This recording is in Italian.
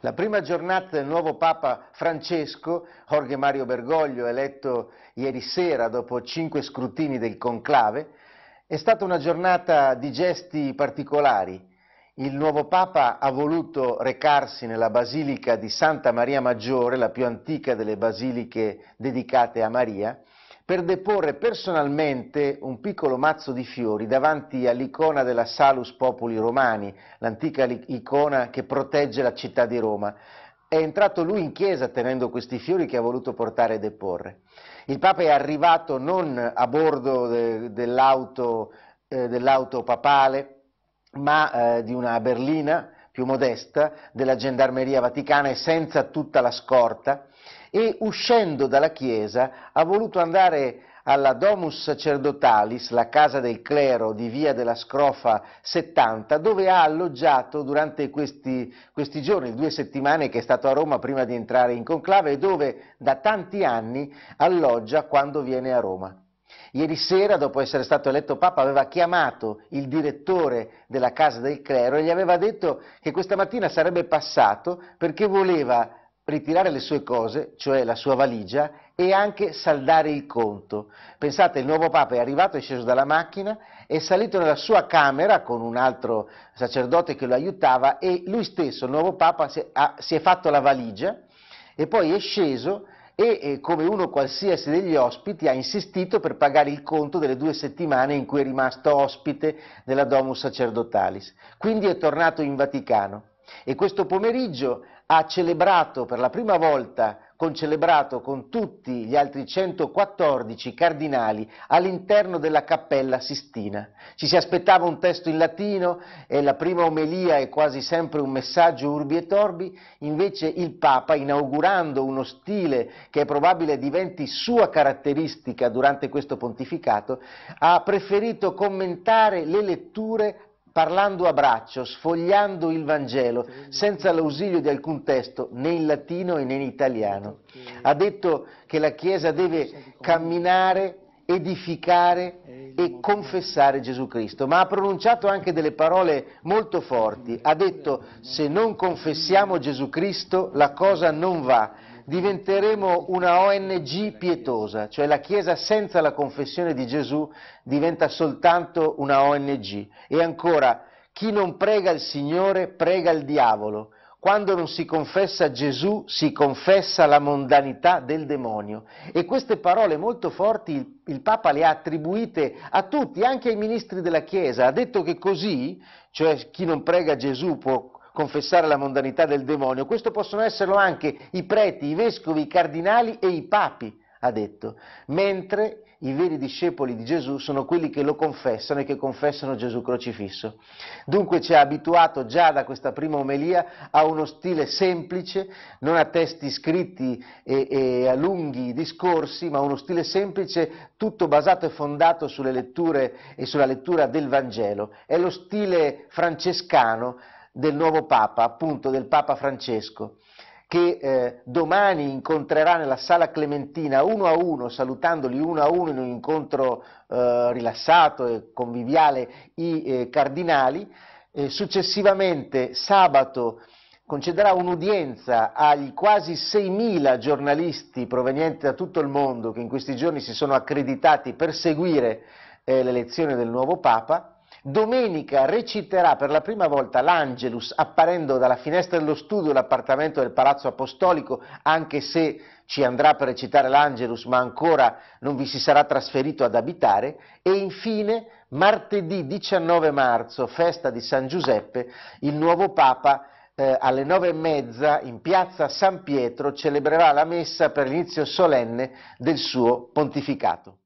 La prima giornata del nuovo Papa Francesco, Jorge Mario Bergoglio, eletto ieri sera dopo cinque scrutini del conclave, è stata una giornata di gesti particolari. Il nuovo Papa ha voluto recarsi nella Basilica di Santa Maria Maggiore, la più antica delle basiliche dedicate a Maria, per deporre personalmente un piccolo mazzo di fiori davanti all'icona della Salus Populi Romani, l'antica icona che protegge la città di Roma. È entrato lui in chiesa tenendo questi fiori che ha voluto portare e deporre. Il Papa è arrivato non a bordo de, dell'auto, eh, dell papale, ma eh, di una berlina, più modesta della Gendarmeria Vaticana e senza tutta la scorta e uscendo dalla chiesa ha voluto andare alla Domus Sacerdotalis, la casa del clero di Via della Scrofa 70, dove ha alloggiato durante questi, questi giorni, due settimane che è stato a Roma prima di entrare in conclave e dove da tanti anni alloggia quando viene a Roma. Ieri sera, dopo essere stato eletto Papa, aveva chiamato il direttore della Casa del Clero e gli aveva detto che questa mattina sarebbe passato perché voleva ritirare le sue cose, cioè la sua valigia, e anche saldare il conto. Pensate, il nuovo Papa è arrivato, è sceso dalla macchina, è salito nella sua camera con un altro sacerdote che lo aiutava e lui stesso, il nuovo Papa, si è, fatto la valigia e poi è sceso e eh, come uno qualsiasi degli ospiti ha insistito per pagare il conto delle due settimane in cui è rimasto ospite della Domus Sacerdotalis. Quindi è tornato in Vaticano e questo pomeriggio ha celebrato per la prima volta concelebrato con tutti gli altri 114 cardinali all'interno della Cappella Sistina. Ci si aspettava un testo in latino e la prima omelia è quasi sempre un messaggio urbi e torbi, invece il Papa, inaugurando uno stile che è probabile diventi sua caratteristica durante questo pontificato, ha preferito commentare le letture parlando a braccio, sfogliando il Vangelo, senza l'ausilio di alcun testo, né in latino né in italiano. Ha detto che la Chiesa deve camminare edificare e confessare Gesù Cristo, ma ha pronunciato anche delle parole molto forti. Ha detto se non confessiamo Gesù Cristo la cosa non va, diventeremo una ONG pietosa, cioè la Chiesa senza la confessione di Gesù diventa soltanto una ONG. E ancora, chi non prega il Signore prega il diavolo. Quando non si confessa Gesù si confessa la mondanità del demonio. E queste parole molto forti il, il Papa le ha attribuite a tutti, anche ai ministri della Chiesa. Ha detto che così, cioè chi non prega Gesù può confessare la mondanità del demonio, questo possono esserlo anche i preti, i vescovi, i cardinali e i papi, ha detto, mentre i veri discepoli di Gesù sono quelli che lo confessano e che confessano Gesù crocifisso. Dunque ci ha abituato già da questa prima omelia a uno stile semplice, non a testi scritti e, e a lunghi discorsi, ma uno stile semplice tutto basato e fondato sulle letture e sulla lettura del Vangelo. È lo stile francescano del nuovo Papa, appunto del Papa Francesco, che eh, domani incontrerà nella Sala Clementina uno a uno, salutandoli uno a uno in un incontro eh, rilassato e conviviale, i eh, cardinali. successivamente, sabato, concederà un'udienza agli quasi 6.000 giornalisti provenienti da tutto il mondo che in questi giorni si sono accreditati per seguire eh, l'elezione del nuovo Papa Domenica reciterà per la prima volta l'Angelus apparendo dalla finestra dello studio l'appartamento del Palazzo Apostolico, anche se ci andrà per recitare l'Angelus ma ancora non vi si sarà trasferito ad abitare e infine martedì 19 marzo, festa di San Giuseppe, il nuovo Papa eh, alle nove e mezza in piazza San Pietro celebrerà la messa per l'inizio solenne del suo pontificato.